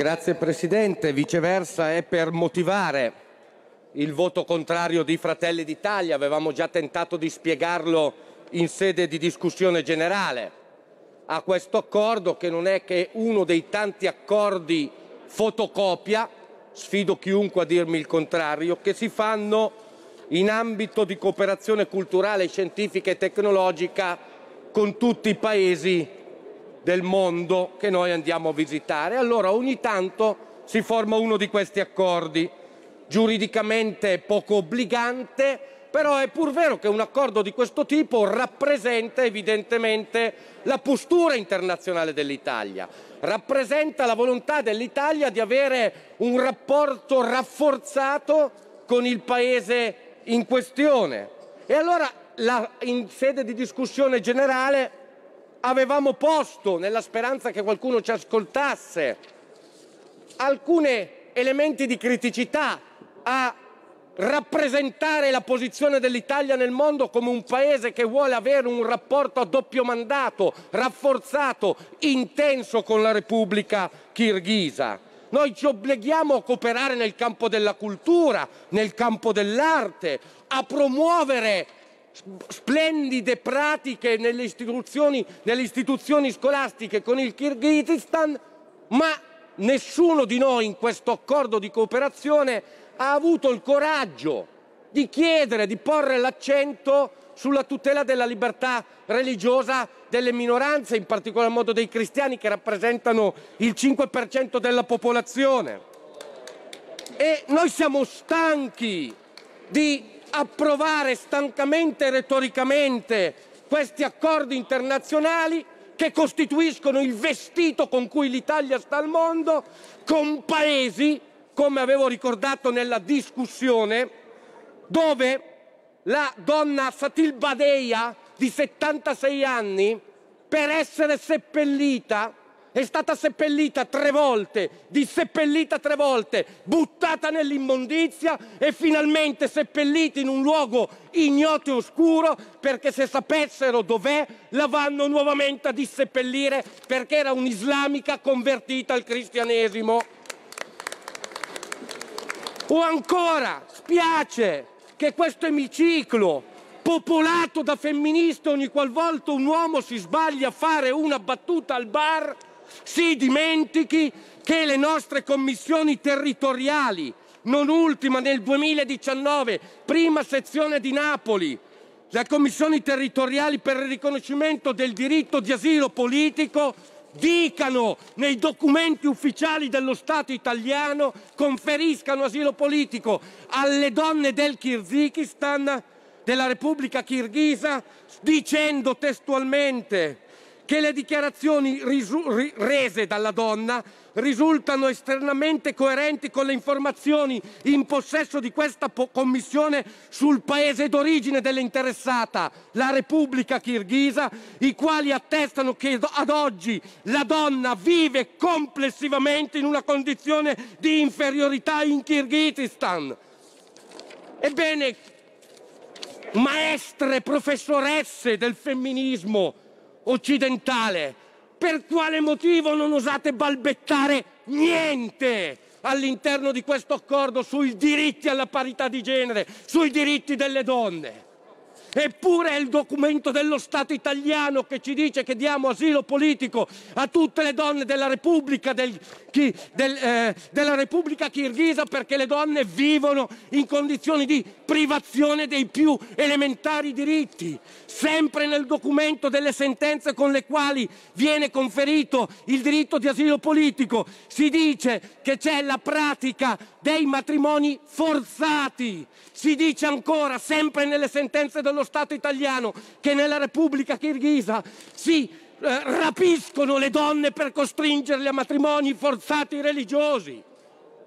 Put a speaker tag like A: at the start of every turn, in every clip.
A: Grazie Presidente, viceversa è per motivare il voto contrario di Fratelli d'Italia, avevamo già tentato di spiegarlo in sede di discussione generale, a questo accordo che non è che uno dei tanti accordi fotocopia, sfido chiunque a dirmi il contrario, che si fanno in ambito di cooperazione culturale, scientifica e tecnologica con tutti i paesi del mondo che noi andiamo a visitare. Allora ogni tanto si forma uno di questi accordi, giuridicamente poco obbligante, però è pur vero che un accordo di questo tipo rappresenta evidentemente la postura internazionale dell'Italia, rappresenta la volontà dell'Italia di avere un rapporto rafforzato con il Paese in questione. E allora la, in sede di discussione generale avevamo posto nella speranza che qualcuno ci ascoltasse alcuni elementi di criticità a rappresentare la posizione dell'Italia nel mondo come un paese che vuole avere un rapporto a doppio mandato, rafforzato, intenso con la Repubblica Kirghisa. Noi ci obblighiamo a cooperare nel campo della cultura, nel campo dell'arte, a promuovere splendide pratiche nelle istituzioni, nelle istituzioni scolastiche con il Kirghizistan, ma nessuno di noi in questo accordo di cooperazione ha avuto il coraggio di chiedere, di porre l'accento sulla tutela della libertà religiosa delle minoranze, in particolar modo dei cristiani che rappresentano il 5% della popolazione. E noi siamo stanchi di approvare stancamente e retoricamente questi accordi internazionali che costituiscono il vestito con cui l'Italia sta al mondo, con paesi, come avevo ricordato nella discussione, dove la donna Satil Badeia di 76 anni, per essere seppellita, è stata seppellita tre volte, disseppellita tre volte, buttata nell'immondizia e finalmente seppellita in un luogo ignoto e oscuro perché se sapessero dov'è la vanno nuovamente a disseppellire perché era un'islamica convertita al cristianesimo. O ancora, spiace che questo emiciclo popolato da femministe ogni qualvolta un uomo si sbaglia a fare una battuta al bar si dimentichi che le nostre commissioni territoriali, non ultima nel 2019, prima sezione di Napoli, le commissioni territoriali per il riconoscimento del diritto di asilo politico dicano nei documenti ufficiali dello Stato italiano, conferiscano asilo politico alle donne del Kirghizistan, della Repubblica Kirghisa, dicendo testualmente che le dichiarazioni rese dalla donna risultano esternamente coerenti con le informazioni in possesso di questa commissione sul paese d'origine dell'interessata, la Repubblica Kirghisa, i quali attestano che ad oggi la donna vive complessivamente in una condizione di inferiorità in Kirghizistan. Ebbene, maestre, professoresse del femminismo, occidentale, per quale motivo non osate balbettare niente all'interno di questo accordo sui diritti alla parità di genere, sui diritti delle donne? Eppure è il documento dello Stato italiano che ci dice che diamo asilo politico a tutte le donne della Repubblica, del, del, eh, della Repubblica Kirghisa perché le donne vivono in condizioni di privazione dei più elementari diritti, sempre nel documento delle sentenze con le quali viene conferito il diritto di asilo politico, si dice che c'è la pratica dei matrimoni forzati, si dice ancora, sempre nelle sentenze dello Stato italiano, che nella Repubblica Kirghisa si eh, rapiscono le donne per costringerle a matrimoni forzati religiosi.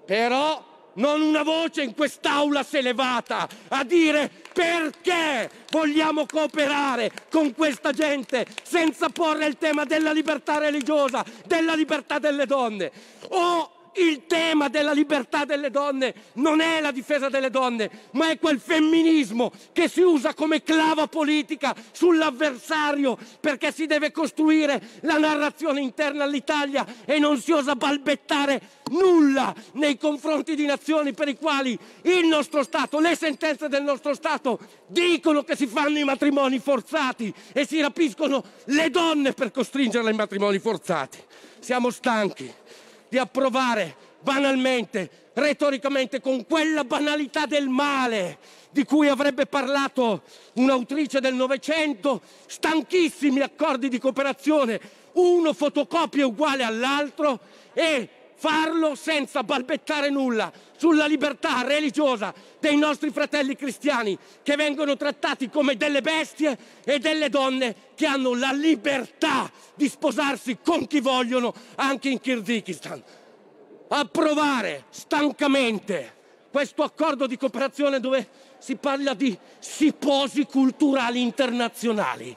A: Però non una voce in quest'aula si è levata a dire perché vogliamo cooperare con questa gente senza porre il tema della libertà religiosa, della libertà delle donne. O il tema della libertà delle donne non è la difesa delle donne, ma è quel femminismo che si usa come clava politica sull'avversario perché si deve costruire la narrazione interna all'Italia e non si osa balbettare nulla nei confronti di nazioni per i quali il nostro Stato, le sentenze del nostro Stato dicono che si fanno i matrimoni forzati e si rapiscono le donne per costringerle ai matrimoni forzati. Siamo stanchi di approvare banalmente, retoricamente, con quella banalità del male di cui avrebbe parlato un'autrice del Novecento, stanchissimi accordi di cooperazione, uno fotocopia uguale all'altro e farlo senza balbettare nulla sulla libertà religiosa dei nostri fratelli cristiani che vengono trattati come delle bestie e delle donne che hanno la libertà di sposarsi con chi vogliono anche in Kirghizistan. Approvare stancamente questo accordo di cooperazione dove si parla di siposi culturali internazionali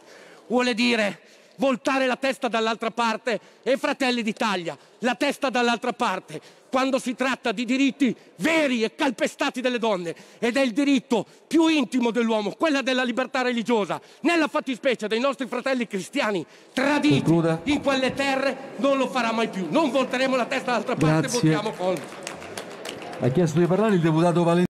A: vuole dire voltare la testa dall'altra parte e Fratelli d'Italia, la testa dall'altra parte, quando si tratta di diritti veri e calpestati delle donne ed è il diritto più intimo dell'uomo, quella della libertà religiosa, nella fattispecie dei nostri fratelli cristiani traditi Concluda. in quelle terre, non lo farà mai più. Non volteremo la testa dall'altra parte, votiamo contro. Ha chiesto di parlare il deputato Valentino.